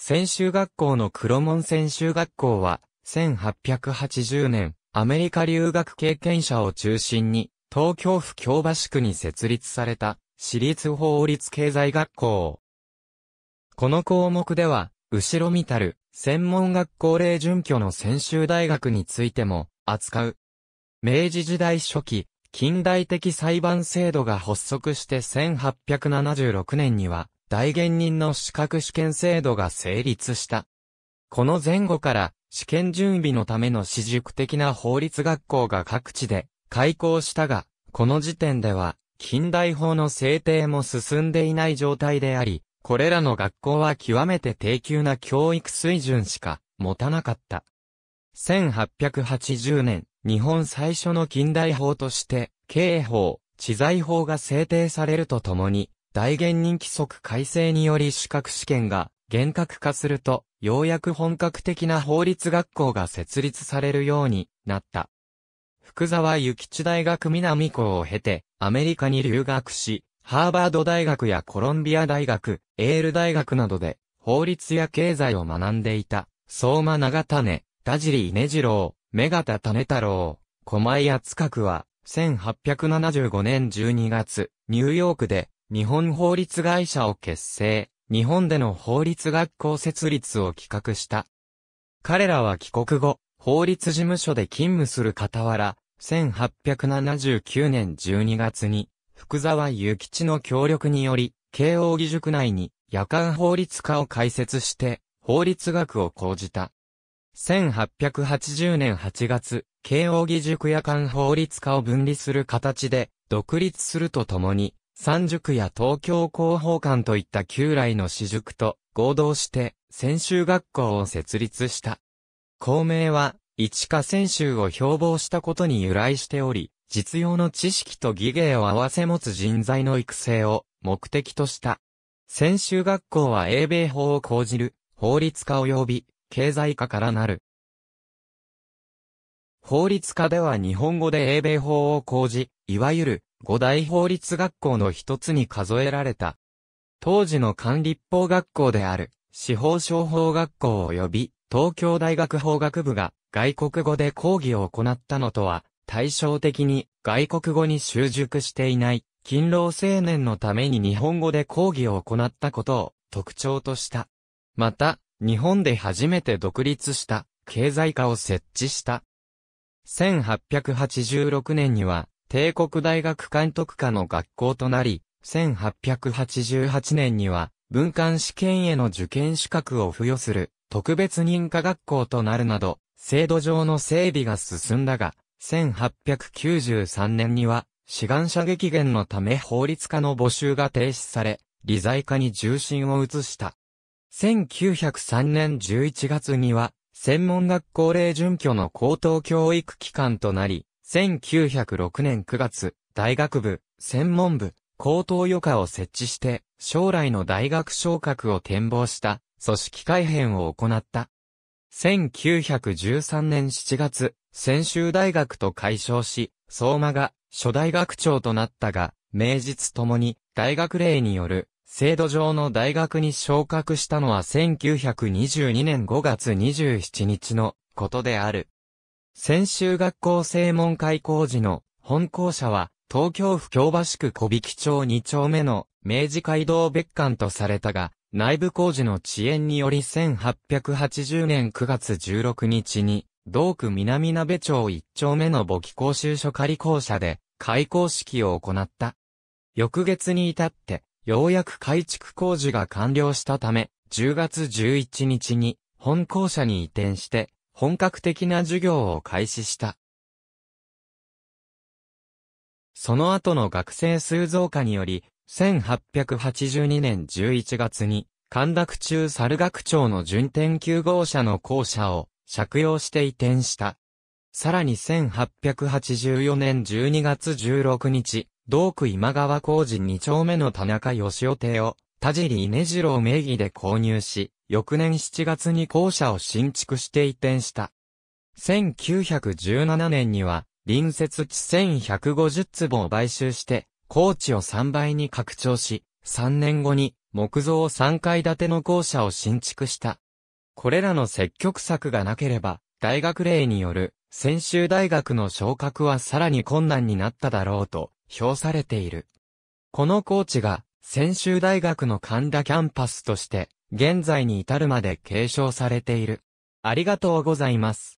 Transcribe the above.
専修学校の黒門専修学校は、1880年、アメリカ留学経験者を中心に、東京府京橋区に設立された、私立法律経済学校。この項目では、後ろ見たる、専門学校例準拠の専修大学についても、扱う。明治時代初期、近代的裁判制度が発足して1876年には、大元人の資格試験制度が成立した。この前後から、試験準備のための私塾的な法律学校が各地で開校したが、この時点では、近代法の制定も進んでいない状態であり、これらの学校は極めて低級な教育水準しか持たなかった。1880年、日本最初の近代法として、刑法、知財法が制定されるとともに、大源人規則改正により資格試験が厳格化すると、ようやく本格的な法律学校が設立されるようになった。福沢諭吉大学南校を経て、アメリカに留学し、ハーバード大学やコロンビア大学、エール大学などで、法律や経済を学んでいた、相馬長種、田尻稲次郎、目形種太郎、狛江厚角は、1875年12月、ニューヨークで、日本法律会社を結成、日本での法律学校設立を企画した。彼らは帰国後、法律事務所で勤務する傍ら、1879年12月に、福沢諭吉の協力により、慶応義塾内に夜間法律科を開設して、法律学を講じた。1880年8月、慶応義塾夜間法律科を分離する形で、独立するとともに、三塾や東京広報館といった旧来の私塾と合同して専修学校を設立した。校名は、一科専修を標榜したことに由来しており、実用の知識と技芸を合わせ持つ人材の育成を目的とした。専修学校は英米法を講じる、法律家及び経済家からなる。法律家では日本語で英米法を講じ、いわゆる五大法律学校の一つに数えられた。当時の管立法学校である、司法商法学校及び、東京大学法学部が外国語で講義を行ったのとは、対照的に外国語に習熟していない、勤労青年のために日本語で講義を行ったことを特徴とした。また、日本で初めて独立した経済科を設置した。1886年には、帝国大学監督科の学校となり、1888年には、文官試験への受験資格を付与する、特別認可学校となるなど、制度上の整備が進んだが、1893年には、志願者激減のため法律家の募集が停止され、理財科に重心を移した。1903年11月には、専門学校令準拠の高等教育機関となり、1906年9月、大学部、専門部、高等余科を設置して、将来の大学昇格を展望した、組織改編を行った。1913年7月、専修大学と解消し、相馬が初代学長となったが、名実ともに大学令による制度上の大学に昇格したのは1922年5月27日のことである。専修学校正門開校時の本校舎は、東京府京橋区小引町2丁目の明治街道別館とされたが、内部工事の遅延により1880年9月16日に、同区南鍋町1丁目の簿記講習所仮校舎で開校式を行った。翌月に至って、ようやく改築工事が完了したため、10月11日に本校舎に移転して、本格的な授業を開始した。その後の学生数増加により、1882年11月に、神楽中猿学長の順天9号車の校舎を借用して移転した。さらに1884年12月16日、同区今川工事2丁目の田中義雄邸を田尻稲次郎名義で購入し、翌年7月に校舎を新築して移転した。1917年には、隣接地1150坪を買収して、高地を3倍に拡張し、3年後に木造3階建ての校舎を新築した。これらの積極策がなければ、大学例による専修大学の昇格はさらに困難になっただろうと評されている。この高地が専修大学の神田キャンパスとして、現在に至るまで継承されている。ありがとうございます。